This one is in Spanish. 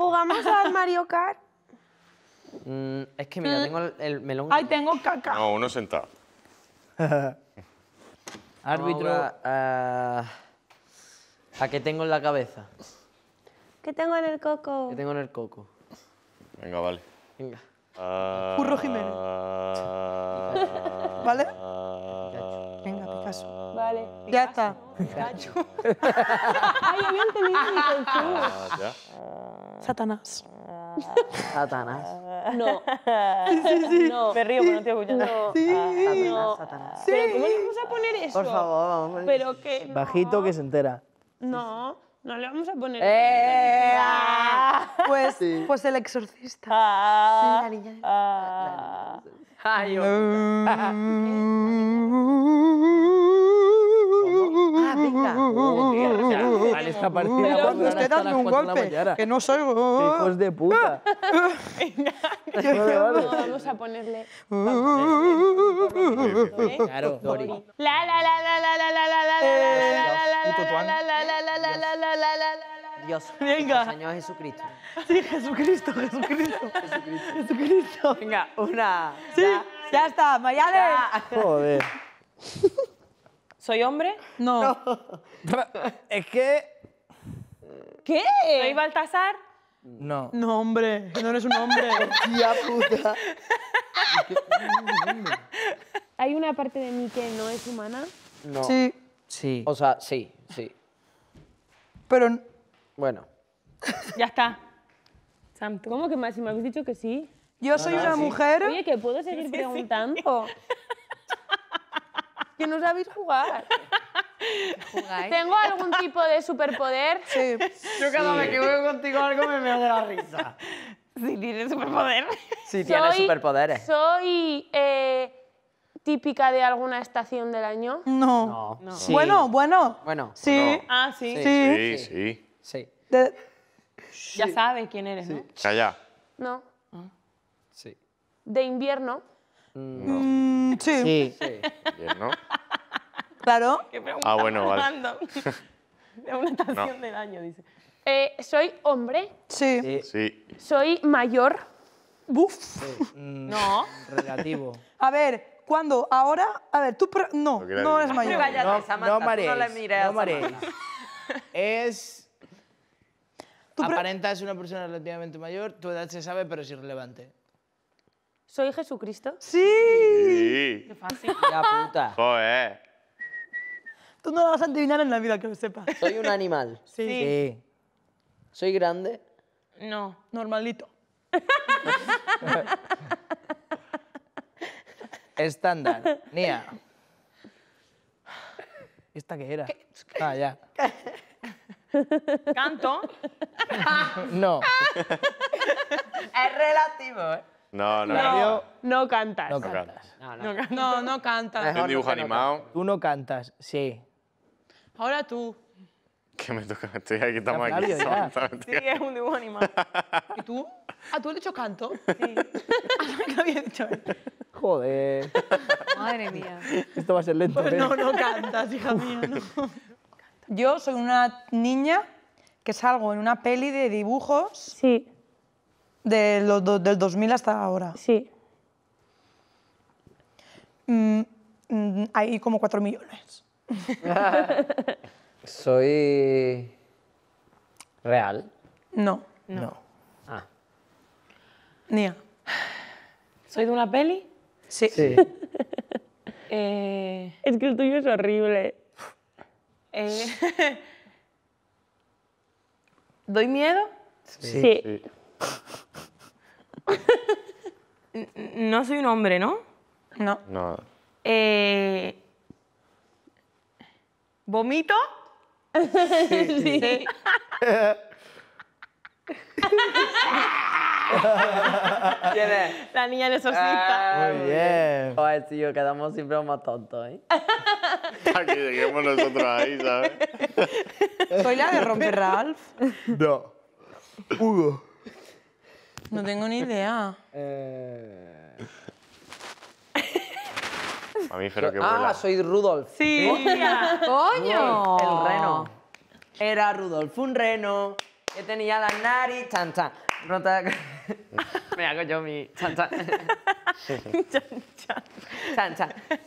¿Jugamos a Mario Kart? Mm, es que mira, mm. tengo el, melón. Ay, tengo caca. No, uno sentado. Árbitro. Ah, a, qué tengo en la cabeza? ¿Qué tengo en el coco? ¿Qué tengo en el coco? Venga, vale. Venga. Uh, Curro Jiménez. Ah, ¿Vale? Venga, Picasso. Vale. Ya está. Ay, había entendido mi ah, ya. Satanás. Satanás. No. Sí, sí. No. Me río, pero no estoy escuchando. No. Sí. Satanás, Sí. ¿cómo le vamos a poner eso? Por favor, vamos. Pero que Bajito que se entera. No, no le vamos a poner eh, ah. Ah. pues, pues el exorcista. Ah, sí, la niña. Ah, Ay, A partir de usted da un golpe, que no soy... Hijos de puta. Vamos a ponerle... Claro, Dori. La, la, la, la, la, la, la, la, la, la, Dios. Venga. Señor Jesucristo. Sí, Jesucristo, Jesucristo. Jesucristo. Jesucristo. Venga, una. Sí. Ya, ya está, Mayale. Joder. ¿Soy hombre? no. Es que ¿Qué? ¿Soy Baltasar? No. No, hombre, no eres un hombre. Tía puta. ¿Hay una parte de mí que no es humana? No. Sí. Sí. O sea, sí, sí. Pero. Bueno. Ya está. ¿cómo que más? Si me habéis dicho que sí. Yo soy una mujer. Oye, que puedo seguir preguntando. que no sabéis jugar. ¿Tengo algún tipo de superpoder? Sí. Yo cada vez que voy contigo algo me me da la risa. Sí, tiene superpoder. Sí, tiene superpoderes. Soy eh, típica de alguna estación del año. No. No. Bueno, bueno. Bueno, Sí. Ah, sí. Sí. Sí, sí. Ya sabes quién eres, ¿no? Calla. No. Ah. Sí. De invierno. Mm, sí. Sí. invierno? Sí claro. ¿Qué ah, bueno, vale. De una estación no. del año, dice. Eh, ¿Soy hombre? Sí. sí. ¿Soy mayor? Buf. Mm, no. Relativo. A ver, ¿cuándo? ¿Ahora? A ver, tú... No, no, no eres mayor. No, no, marees, no la mires. No marees. es... Aparenta es una persona relativamente mayor, tu edad se sabe, pero es irrelevante. ¿Soy Jesucristo? ¡Sí! sí. ¡Qué fácil! ¡La puta! ¡Joder! Tú no la vas a adivinar en la vida, que lo sepas. ¿Soy un animal? Sí. ¿Soy grande? No, normalito. Estándar. Nia. ¿Esta qué era? Ah, ya. ¿Canto? no. es relativo, ¿eh? No, no. No, no cantas. No cantas. No, no, no, no cantas. un dibujo animado. Tú no cantas, sí. Ahora tú. ¿Qué me toca? Estoy aquí, estamos aquí. Sí, es un dibujo animal. ¿Y tú? ¿Ah, tú has dicho canto? Sí. ¿Qué había dicho? Joder, Madre mía. esto va a ser lento. Pues ¿eh? no, no cantas, hija mía. no. Yo soy una niña que salgo en una peli de dibujos Sí, de del 2000 hasta ahora. sí. Mm, mm, hay como 4 millones. ¿Soy real? No. No. Ah. ¿Soy de una peli? Sí. Eh, es que el tuyo es horrible. Eh, ¿Doy miedo? Sí. no soy un hombre, ¿no? No. No. Eh... ¿Vomito? Sí. sí. ¿Quién es? La niña de exorcista. Ah, muy bien. Oye, tío, quedamos siempre más tontos, ¿eh? Aquí lleguemos nosotros ahí, ¿sabes? ¿Soy la de Romper Ralph? No. Hugo. No tengo ni idea. Eh... Mamífero que Ah, soy Rudolf. Sí. ¡Coño! El reno. Era Rudolf un reno que tenía la nariz chan chan. Me hago yo mi chan chan. Chan chan.